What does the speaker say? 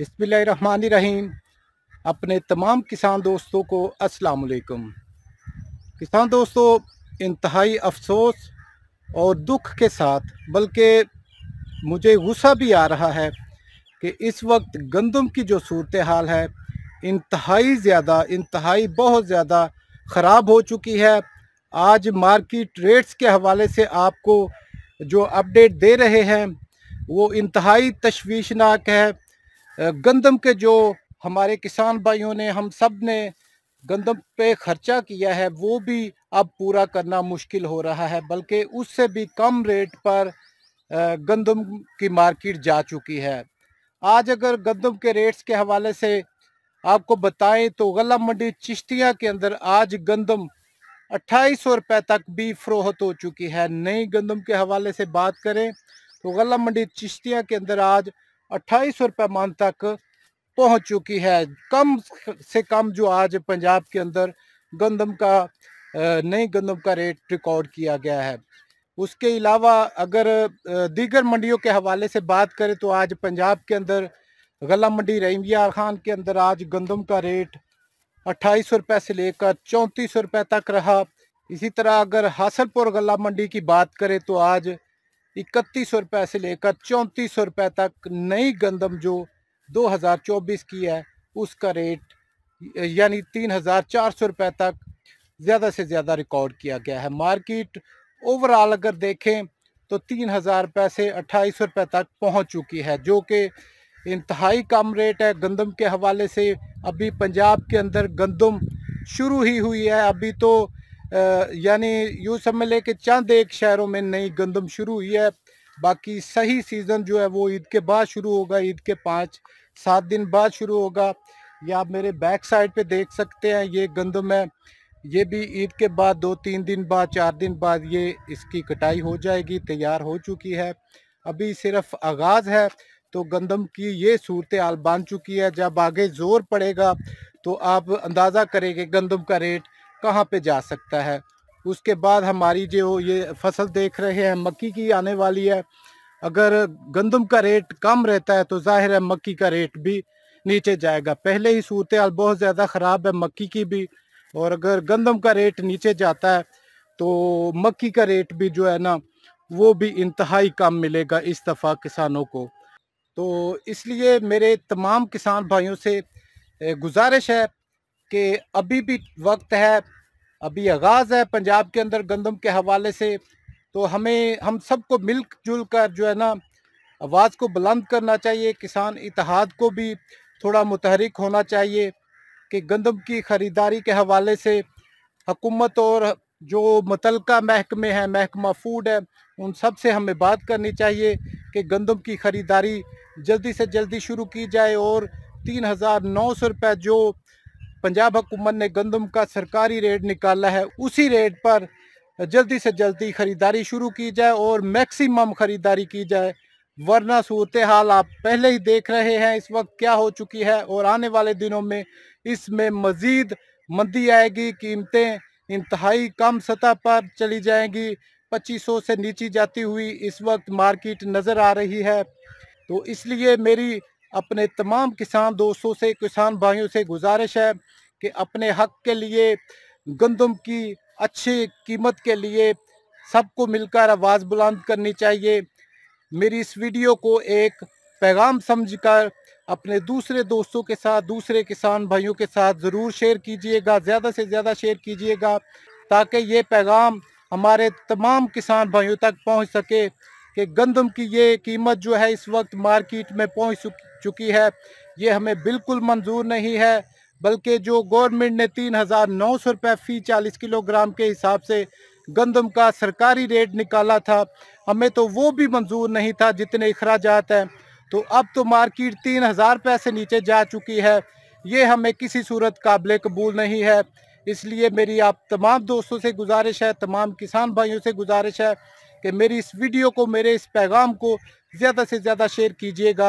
रहीम अपने तमाम किसान दोस्तों को अस्सलाम वालेकुम किसान दोस्तों इंतहाई अफसोस और दुख के साथ बल्कि मुझे गुस्सा भी आ रहा है कि इस वक्त गंदम की जो सूरत हाल है इंतहाई ज़्यादा इंतहाई बहुत ज़्यादा ख़राब हो चुकी है आज मार्केट रेट्स के हवाले से आपको जो अपडेट दे रहे हैं वो इंतहाई तशवीशनाक है गंदम के जो हमारे किसान भाइयों ने हम सब ने गंदम पे खर्चा किया है वो भी अब पूरा करना मुश्किल हो रहा है बल्कि उससे भी कम रेट पर गंदम की मार्केट जा चुकी है आज अगर गंदम के रेट्स के हवाले से आपको बताएं तो गला मंडी चिश्तियाँ के अंदर आज गंदम अट्ठाईस सौ रुपये तक भी फ़रोहत हो चुकी है नई गंदम के हवाले से बात करें तो गला मंडी चिश्तियाँ के अंदर आज अट्ठाईस सौ रुपये मान तक पहुंच चुकी है कम से कम जो आज पंजाब के अंदर गंदम का नई गंदम का रेट रिकॉर्ड किया गया है उसके अलावा अगर दीगर मंडियों के हवाले से बात करें तो आज पंजाब के अंदर गला मंडी रहीमिया खान के अंदर आज गंदम का रेट अट्ठाईस सौ रुपये से लेकर चौंतीस सौ रुपये तक रहा इसी तरह अगर हासलपुर गला मंडी की बात करें तो आज इकतीस सौ रुपये से लेकर चौंतीस सौ रुपये तक नई गंदम जो 2024 की है उसका रेट यानी तीन हज़ार चार सौ रुपये तक ज़्यादा से ज़्यादा रिकॉर्ड किया गया है मार्केट ओवरऑल अगर देखें तो तीन हज़ार रुपये से अट्ठाईस सौ रुपये तक पहुंच चुकी है जो कि इंतहाई कम रेट है गंदम के हवाले से अभी पंजाब के अंदर गंदम शुरू ही हुई है अभी तो यानी यूँ समझ लें कि चंद एक शहरों में नई गंदम शुरू हुई है बाकी सही सीज़न जो है वो ईद के बाद शुरू होगा ईद के पाँच सात दिन बाद शुरू होगा या आप मेरे बैक साइड पे देख सकते हैं ये गंदम है ये भी ईद के बाद दो तीन दिन बाद चार दिन बाद ये इसकी कटाई हो जाएगी तैयार हो चुकी है अभी सिर्फ आगाज़ है तो गंदम की ये सूरत हाल बन चुकी है जब आगे ज़ोर पड़ेगा तो आप अंदाज़ा करेंगे गंदम का रेट कहाँ पे जा सकता है उसके बाद हमारी जो ये फसल देख रहे हैं मक्की की आने वाली है अगर गंदम का रेट कम रहता है तो जाहिर है मक्की का रेट भी नीचे जाएगा पहले ही सूरत हाल बहुत ज़्यादा ख़राब है मक्की की भी और अगर गंदम का रेट नीचे जाता है तो मक्की का रेट भी जो है ना वो भी इंतहाई कम मिलेगा इस दफ़ा किसानों को तो इसलिए मेरे तमाम किसान भाइयों से गुजारिश है कि अभी भी वक्त है अभी आगाज़ है पंजाब के अंदर गंदम के हवाले से तो हमें हम सबको मिलजुल कर जो है ना आवाज़ को बुलंद करना चाहिए किसान इतिहाद को भी थोड़ा मुतहरक होना चाहिए कि गंदम की ख़रीदारी के हवाले से हकूमत और जो मुतलका महकमे हैं महकमा फूड है उन सब से हमें बात करनी चाहिए कि गंदम की ख़रीदारी जल्दी से जल्दी शुरू की जाए और तीन हज़ार नौ सौ रुपये जो पंजाब हुकूमत ने गंदम का सरकारी रेट निकाला है उसी रेट पर जल्दी से जल्दी ख़रीदारी शुरू की जाए और मैक्सिमम ख़रीदारी की जाए वरना सूरत हाल आप पहले ही देख रहे हैं इस वक्त क्या हो चुकी है और आने वाले दिनों में इसमें मज़ीद मंदी आएगी कीमतें इंतहाई कम सतह पर चली जाएंगी 2500 से नीचे जाती हुई इस वक्त मार्केट नज़र आ रही है तो इसलिए मेरी अपने तमाम किसान दोस्तों से किसान भाइयों से गुजारिश है कि अपने हक के लिए गंदम की अच्छी कीमत के लिए सबको मिलकर आवाज़ बुलंद करनी चाहिए मेरी इस वीडियो को एक पैगाम समझकर अपने दूसरे दोस्तों के साथ दूसरे किसान भाइयों के साथ ज़रूर शेयर कीजिएगा ज़्यादा से ज़्यादा शेयर कीजिएगा ताकि ये पैगाम हमारे तमाम किसान भाइयों तक पहुंच सके कि गंदम की ये कीमत जो है इस वक्त मार्केट में पहुंच चुकी चुकी है ये हमें बिल्कुल मंजूर नहीं है बल्कि जो गवर्नमेंट ने तीन हज़ार नौ सौ रुपये फ़ी चालीस किलोग्राम के हिसाब से गंदम का सरकारी रेट निकाला था हमें तो वो भी मंजूर नहीं था जितने अखराज हैं तो अब तो मार्केट तीन हज़ार रुपये से नीचे जा चुकी है ये हमें किसी सूरत काबिल कबूल नहीं है इसलिए मेरी आप तमाम दोस्तों से गुजारिश है तमाम किसान भाइयों से गुजारिश है कि मेरी इस वीडियो को मेरे इस पैगाम को ज़्यादा से ज़्यादा शेयर कीजिएगा